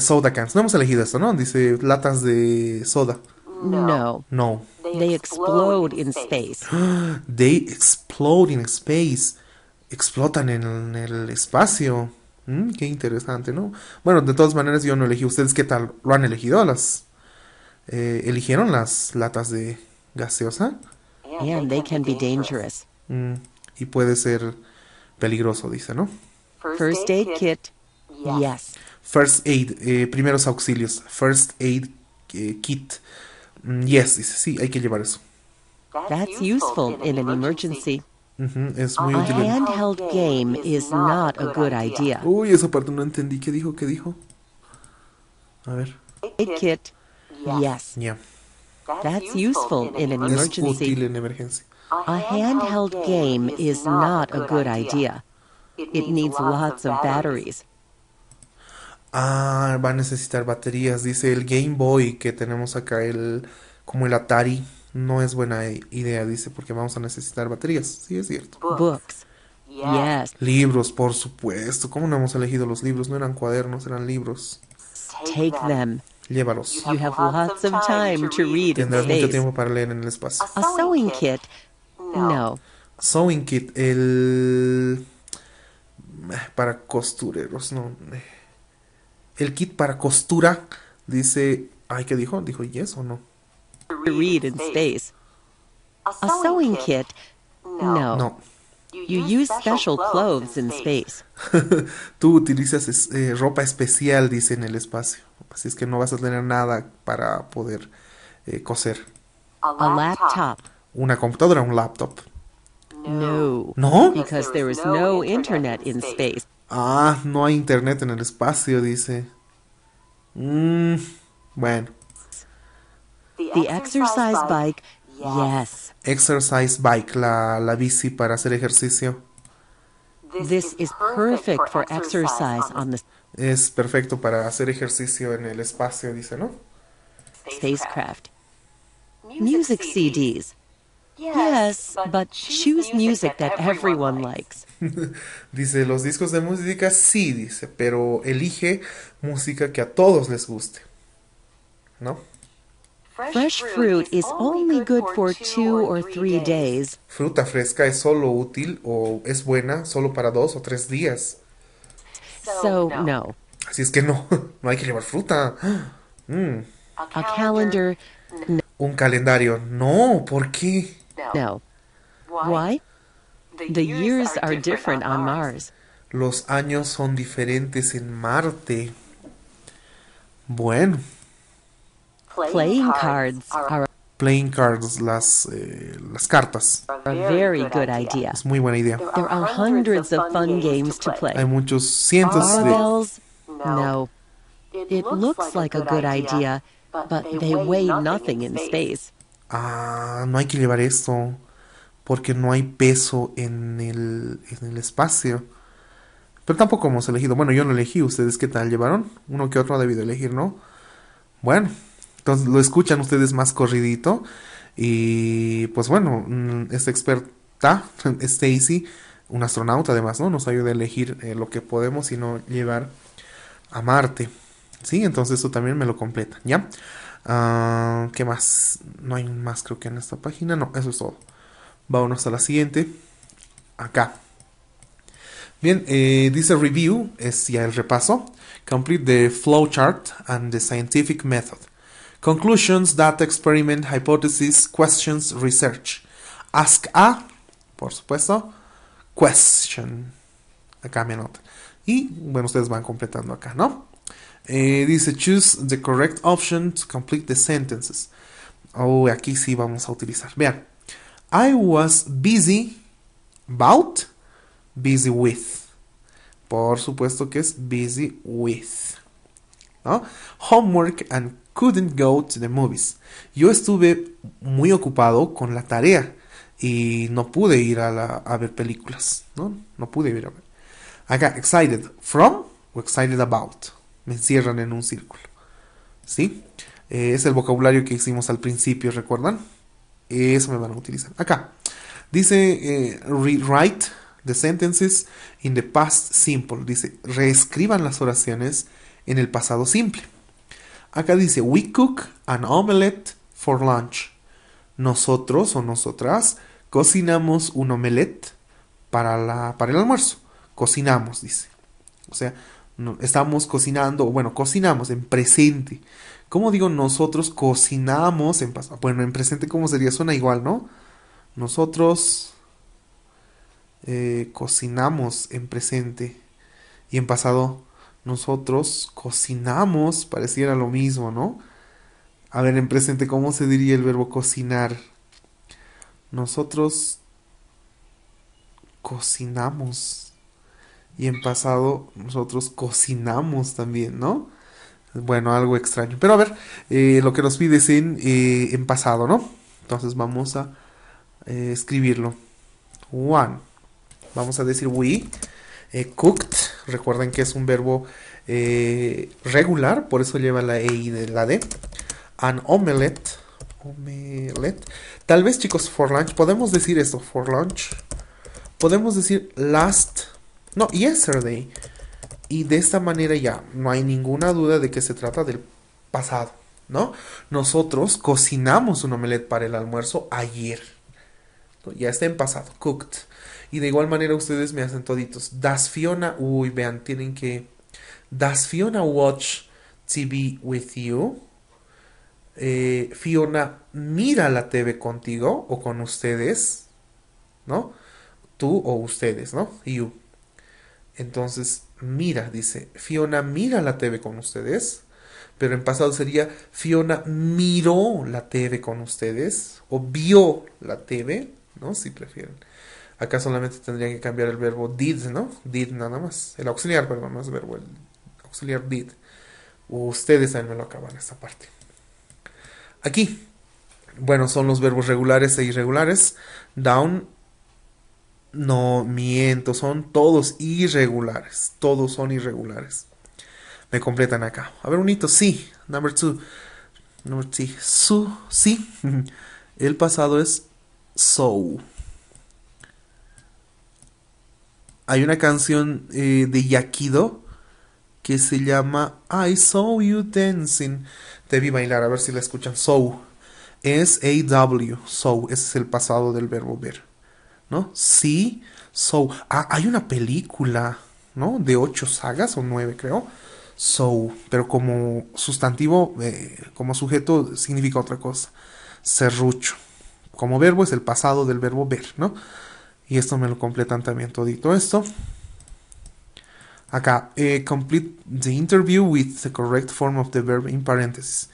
A: soda cans. Eh, no hemos elegido esto, ¿no? Dice latas de soda. No. No. They explode in space. They explode in space. Explotan en el espacio. Mm, qué interesante, ¿no? Bueno, de todas maneras yo no elegí. ¿Ustedes qué tal? ¿Lo han elegido? ¿Las eh, eligieron las latas de gaseosa? And they can be dangerous. Mm, y puede ser peligroso, dice, ¿no?
B: First aid kit.
A: Yes. First aid, eh, primeros auxilios. First aid eh, kit. Mm, yes, dice, sí, hay que llevar eso.
B: That's useful in an emergency.
A: Uh -huh, es muy a útil. handheld game is not a good idea. Uy, esa parte no entendí. ¿Qué dijo? ¿Qué dijo? A ver.
B: Kit. Yes. Yeah. That's useful in an emergency. Es útil
A: en emergencia.
B: A handheld game is not a good idea. It needs lots of batteries.
A: Ah, va a necesitar baterías. Dice el Game Boy que tenemos acá, el, como el Atari. No es buena idea, dice, porque vamos a necesitar baterías. Sí, es
B: cierto. Yes.
A: Libros, por supuesto. ¿Cómo no hemos elegido los libros? No eran cuadernos, eran libros. Take them. Llévalos.
B: You have time to read Tendrás mucho tiempo
A: para leer en el espacio. A sewing kit. No. Sewing kit, el eh, para costureros, no. Eh. El kit para costura dice, ay, ¿qué dijo? Dijo yes o no.
B: Read in space.
A: A sewing kit? No. No. You use special clothes in space. Tú utilizas eh, ropa especial, dice en el espacio. Así es que no vas a tener nada para poder eh, coser.
B: A laptop.
A: Una computadora, un laptop.
B: No. ¿No? Because there is no internet in space.
A: Ah, no hay internet en el espacio, dice. Mm, bueno.
B: The exercise bike,
A: yes. Exercise bike, la, la bici para hacer ejercicio. This is perfect for exercise on the es perfecto para hacer ejercicio en el espacio, dice, ¿no?
B: Spacecraft.
A: Music CDs. Yes, but choose music that everyone likes. dice, los discos de música sí, dice, pero elige música que a todos les guste. ¿No? Fresh fruit is only good for two or three days. Fruta fresca es solo útil o es buena solo para dos o tres días. So, no. Así es que no, no hay que llevar fruta. Mm. A calendar. No. Un calendario. No, ¿por qué? now. now. Why? Why? The, the years, years are, are different, different on Mars. Los años son diferentes en Marte. Bueno.
B: Playing cards are
A: playing cards, las, eh, las cartas. A very good idea. Es muy buena idea.
B: There are hundreds of fun games to play. Hay
A: muchos cientos Barbells?
B: de... No. It looks like a good idea, but they weigh nothing in space.
A: Ah, no hay que llevar esto porque no hay peso en el, en el espacio. Pero tampoco hemos elegido. Bueno, yo no elegí. ¿Ustedes qué tal llevaron? Uno que otro ha debido elegir, ¿no? Bueno, entonces lo escuchan ustedes más corridito. Y pues bueno, mm, esta experta, Stacy, un astronauta además, ¿no? Nos ayuda a elegir eh, lo que podemos y no llevar a Marte. Sí, entonces eso también me lo completa, ¿ya? Ah, ¿Qué más? No hay más creo que en esta página. No, eso es todo. Vámonos a la siguiente. Acá. Bien, eh, dice review, es ya el repaso. Complete the flowchart and the scientific method. Conclusions, data experiment, hypothesis, questions, research. Ask a, por supuesto, question. Acá me anota. Y bueno, ustedes van completando acá, ¿no? Eh, dice, choose the correct option to complete the sentences. Oh, aquí sí vamos a utilizar. Vean, I was busy about, busy with. Por supuesto que es busy with. Homework and couldn't go to the movies. Yo estuve muy ocupado con la tarea y no pude ir a, ver películas. ¿no? no pude ir a ver. Acá, excited from o excited about me encierran en un círculo. ¿Sí? Eh, es el vocabulario que hicimos al principio, ¿recuerdan? Eso me van a utilizar. Acá. Dice eh, rewrite the sentences in the past simple. Dice reescriban las oraciones en el pasado simple. Acá dice we cook an omelette for lunch. Nosotros o nosotras cocinamos un omelette para, la, para el almuerzo. Cocinamos, dice. O sea, estamos cocinando, bueno, cocinamos en presente. ¿Cómo digo nosotros cocinamos en pasado? Bueno, en presente, ¿cómo sería? Suena igual, ¿no? Nosotros eh, cocinamos en presente y en pasado. Nosotros cocinamos, pareciera lo mismo, ¿no? A ver, en presente, ¿cómo se diría el verbo cocinar? Nosotros cocinamos y en pasado nosotros cocinamos también, ¿no? Bueno, algo extraño. Pero a ver, eh, lo que nos pide es eh, en, pasado, ¿no? Entonces vamos a eh, escribirlo. One. Vamos a decir we. cooked. Recuerden que es un verbo regular, por eso lleva la E y la D. An omelette. Omelette. Tal vez, chicos, for lunch. Podemos decir esto. For lunch. Podemos decir last no, Yesterday. Y de esta manera ya no hay ninguna duda de que se trata del pasado, ¿no? Nosotros cocinamos un omelette para el almuerzo ayer. Ya está en pasado, cooked. Y de igual manera ustedes me hacen toditos. Das Fiona, uy, vean, tienen que... Das Fiona watch TV with you? Eh, Fiona mira la TV contigo o con ustedes, ¿no? Tú o ustedes, ¿no? You. Entonces, mira, dice, Fiona mira la TV con ustedes, pero en pasado sería Fiona miró la TV con ustedes o vio la TV, ¿no? Si prefieren. Acá solamente tendrían que cambiar el verbo did, ¿no? Did nada más. El auxiliar, perdón, más verbo, el auxiliar did. Ustedes también me lo acaban esta parte. Aquí, bueno, son los verbos regulares e irregulares. Down no, miento, son todos irregulares. Todos son irregulares. Me completan acá. A ver, un hito, sí. Number two. Number Su, sí. El pasado es so. Hay una canción eh, de Yakido que se llama I Saw You Dancing. Te vi bailar, a ver si la escuchan. So. S-A-W. So. Ese es el pasado del verbo ver. ¿no? Sí, So. Ah, hay una película, ¿no? De ocho sagas o nueve, creo. So, pero como sustantivo, eh, como sujeto, significa otra cosa. Serrucho. Como verbo es el pasado del verbo ver, ¿no? Y esto me lo completan también todito esto. Acá, eh, complete the interview with the correct form of the verb in paréntesis.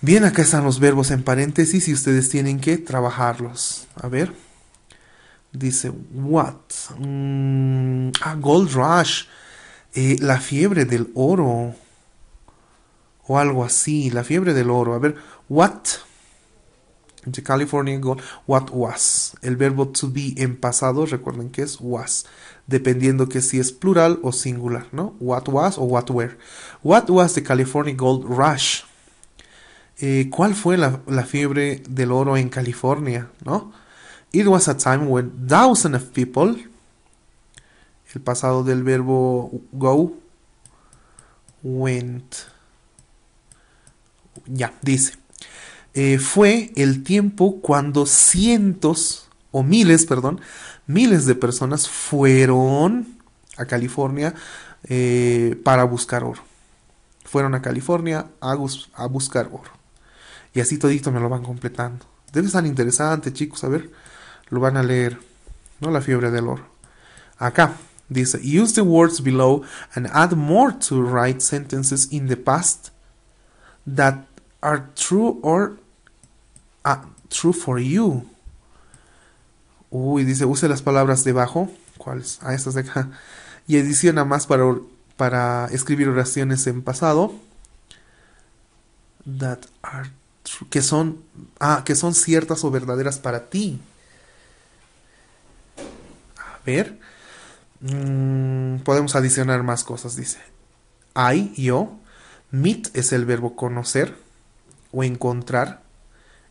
A: Bien, acá están los verbos en paréntesis y ustedes tienen que trabajarlos. A ver. Dice, what? a mm, ah, Gold Rush. Eh, la fiebre del oro. O algo así. La fiebre del oro. A ver, what? The California Gold. What was? El verbo to be en pasado, recuerden que es was. Dependiendo que si es plural o singular, ¿no? What was o what were. What was the California Gold Rush? Eh, ¿Cuál fue la, la fiebre del oro en California, no? It was a time when thousands of people, el pasado del verbo go, went. Ya, dice. Eh, fue el tiempo cuando cientos o miles, perdón, miles de personas fueron a California eh, para buscar oro. Fueron a California a, a buscar oro. Y así todito me lo van completando. Debe estar interesante, chicos. A ver lo van a leer, ¿no? La fiebre del oro. Acá dice, use the words below and add more to write sentences in the past that are true or ah, true for you. Uy, dice, use las palabras debajo. ¿Cuáles? Ah, estas de acá. Y adiciona más para, para escribir oraciones en pasado. que son ah, que son ciertas o verdaderas para ti ver. Mm, podemos adicionar más cosas, dice. I, yo. Meet es el verbo conocer o encontrar.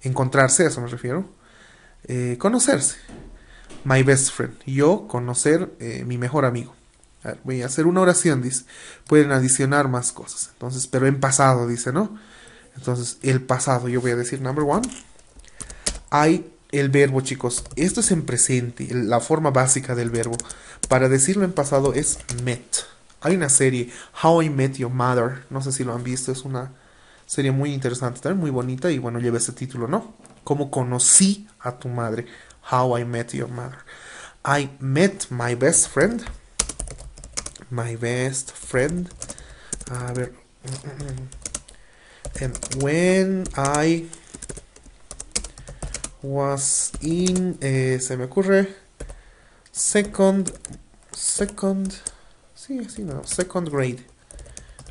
A: Encontrarse, a eso me refiero. Eh, conocerse. My best friend. Yo conocer eh, mi mejor amigo. voy a hacer una oración, dice. Pueden adicionar más cosas. Entonces, pero en pasado, dice, ¿no? Entonces, el pasado. Yo voy a decir number one. I el verbo, chicos, esto es en presente, la forma básica del verbo. Para decirlo en pasado es met. Hay una serie, How I Met Your Mother, no sé si lo han visto, es una serie muy interesante, también muy bonita y bueno, lleva ese título, ¿no? Cómo conocí a tu madre, How I Met Your Mother. I met my best friend. My best friend. A ver. Mm, mm, mm. And when I was in, eh, se me ocurre, second, second, sí, sí, no, second grade.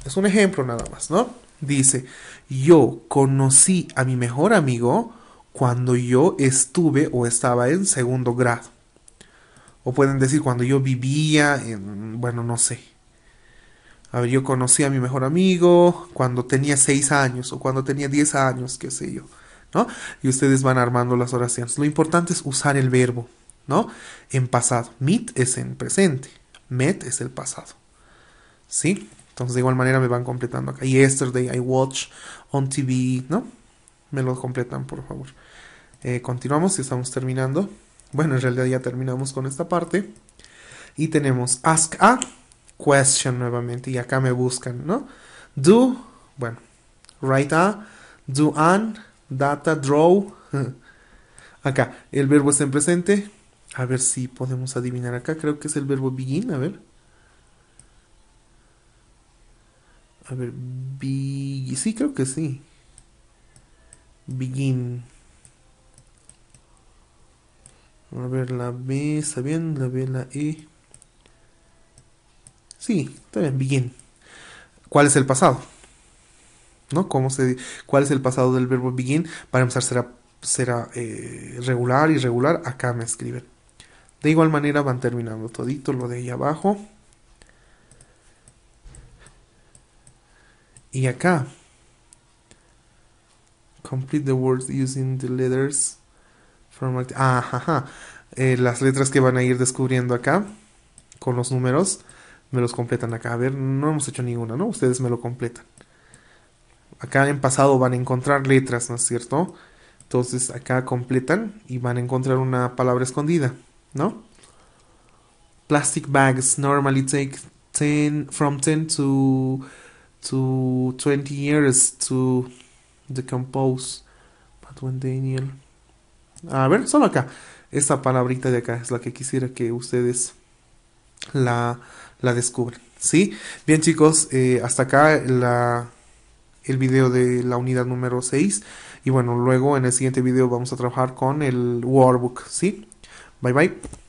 A: Es un ejemplo nada más, ¿no? Dice, yo conocí a mi mejor amigo cuando yo estuve o estaba en segundo grado. O pueden decir cuando yo vivía en, bueno, no sé. A ver, yo conocí a mi mejor amigo cuando tenía seis años o cuando tenía 10 años, qué sé yo. Y ustedes van armando las oraciones. Lo importante es usar el verbo, ¿no? En pasado. Meet es en presente. Met es el pasado. ¿Sí? Entonces de igual manera me van completando acá. Yesterday I watch on TV, ¿no? Me lo completan, por favor. Eh, continuamos y estamos terminando. Bueno, en realidad ya terminamos con esta parte. Y tenemos ask a question nuevamente. Y acá me buscan, ¿no? Do, bueno, write a, do an, Data, draw. Acá, el verbo está en presente. A ver si podemos adivinar acá. Creo que es el verbo begin. A ver. A ver, sí, creo que sí. Begin. A ver, la B está bien, la B, la E. Sí, está bien, begin. ¿Cuál es el pasado? ¿no? se, ¿Cuál es el pasado del verbo begin? Para empezar será, será y eh, regular, irregular, acá me escriben. De igual manera van terminando todito lo de ahí abajo. Y acá. Complete the words using the letters from... Ah, las letras que van a ir descubriendo acá con los números me los completan acá. A ver, no hemos hecho ninguna, ¿no? Ustedes me lo completan acá en pasado van a encontrar letras, ¿no es cierto? Entonces acá completan y van a encontrar una palabra escondida, ¿no? Plastic bags normally take 10, from 10 to, to 20 years to decompose. But when Daniel... A ver, solo acá. Esta palabrita de acá es la que quisiera que ustedes la, la descubran. ¿Sí? Bien chicos, eh, hasta acá la el video de la unidad número 6. Y bueno, luego en el siguiente video vamos a trabajar con el workbook, ¿sí? Bye bye.